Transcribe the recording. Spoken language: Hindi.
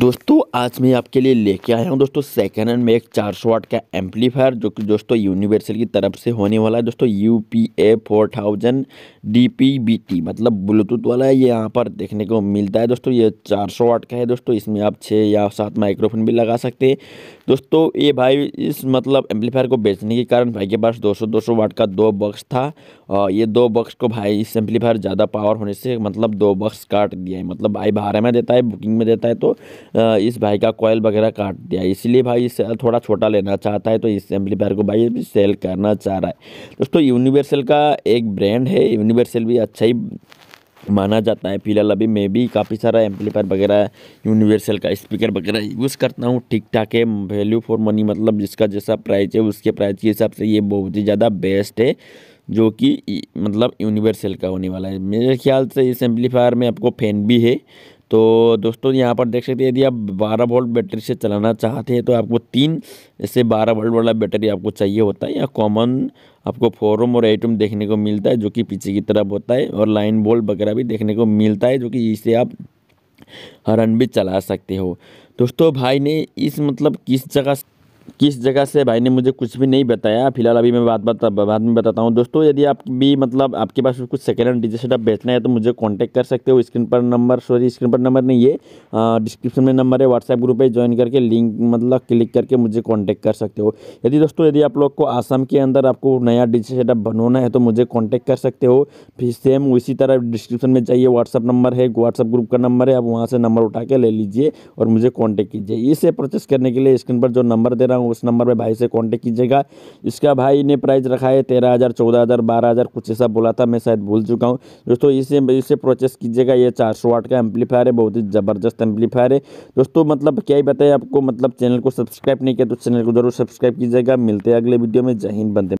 दोस्तों आज मैं आपके लिए लेके आया हूँ दोस्तों सेकेंड हैंड में एक चार सौ वाट का एम्पलीफायर जो कि दोस्तों यूनिवर्सल की तरफ से होने वाला है दोस्तों U P A four thousand D P B T मतलब ब्लूटूथ वाला है ये यहाँ पर देखने को मिलता है दोस्तों ये चार सौ वाट का है दोस्तों इसमें आप छः या सात माइक्रोफोन भी लगा सकते हैं दोस्तों ये भाई इस मतलब एम्पलीफायर को बेचने के कारण भाई के पास दो सौ वाट का दो बक्स था ये दो बक्स को भाई इस एम्पलीफायर ज़्यादा पावर होने से मतलब दो बक्स काट दिया है मतलब भाई भाड़े में देता है बुकिंग में देता है तो इस भाई का कॉयल वगैरह काट दिया है इसलिए भाई इसे थोड़ा छोटा लेना चाहता है तो इस एम्पलीफायर को भाई सेल करना चाह रहा है दोस्तों यूनिवर्सल का एक ब्रांड है यूनिवर्सल भी अच्छा ही माना जाता है फिलहाल अभी मैं भी काफ़ी सारा एम्पलीफायर वगैरह यूनिवर्सल का स्पीकर वगैरह यूज़ करता हूँ ठीक ठाक है वैल्यू फॉर मनी मतलब जिसका जैसा प्राइस है उसके प्राइस के हिसाब से ये बहुत ही ज़्यादा बेस्ट है जो कि मतलब यूनिवर्सल का होने वाला है मेरे ख्याल से इस एम्पलीफायर में आपको फैन भी है तो दोस्तों यहाँ पर देख सकते हैं यदि आप 12 वोल्ट बैटरी से चलाना चाहते हैं तो आपको तीन से 12 वोल्ट वाला बैटरी आपको चाहिए होता है या कॉमन आपको फोर और एट देखने को मिलता है जो कि पीछे की तरफ होता है और लाइन बोल्ट वगैरह भी देखने को मिलता है जो कि इसे आप हरन भी चला सकते हो दोस्तों भाई ने इस मतलब किस जगह किस जगह से भाई ने मुझे कुछ भी नहीं बताया फिलहाल अभी मैं बात बात बाद में बताता हूँ दोस्तों यदि आप भी मतलब आपके पास कुछ सेकेंड हैंड डीजे सेटअप बेचना है तो मुझे कांटेक्ट कर सकते हो स्क्रीन पर नंबर सॉरी स्क्रीन पर नंबर नहीं है डिस्क्रिप्शन में नंबर है व्हाट्सएप ग्रुप है ज्वाइन करके लिंक मतलब क्लिक करके मुझे कॉन्टैक्ट कर सकते हो यदि दोस्तों यदि आप लोग को आसाम के अंदर आपको नया डीजे सेटअप बनवाना है तो मुझे कॉन्टैक्ट कर सकते हो फिर सेम उसी तरह डिस्क्रिप्शन में चाहिए व्हाट्सअप नंबर है व्हाट्सअप ग्रुप का नंबर है आप वहाँ से नंबर उठा के ले लीजिए और मुझे कॉन्टैक्ट कीजिए इसे प्रोसेस करने के लिए स्क्रीन पर जो नंबर दे रहा रहा हूँ उस नंबर पर भाई से कॉन्टेक्ट कीजिएगा इसका भाई ने प्राइस रखा है तेरह हज़ार चौदह हज़ार बारह हज़ार कुछ ऐसा बोला था मैं शायद भूल चुका हूँ दोस्तों इसे इसे प्रोसेस कीजिएगा ये चार सौ वाट का एम्पलीफायर है बहुत ही ज़बरदस्त एम्पलीफायर है दोस्तों मतलब क्या ही बताए आपको मतलब चैनल को सब्सक्राइब नहीं किया तो चैनल को जरूर सब्सक्राइब कीजिएगा मिलते हैं अगले वीडियो में जय हिंद बंदे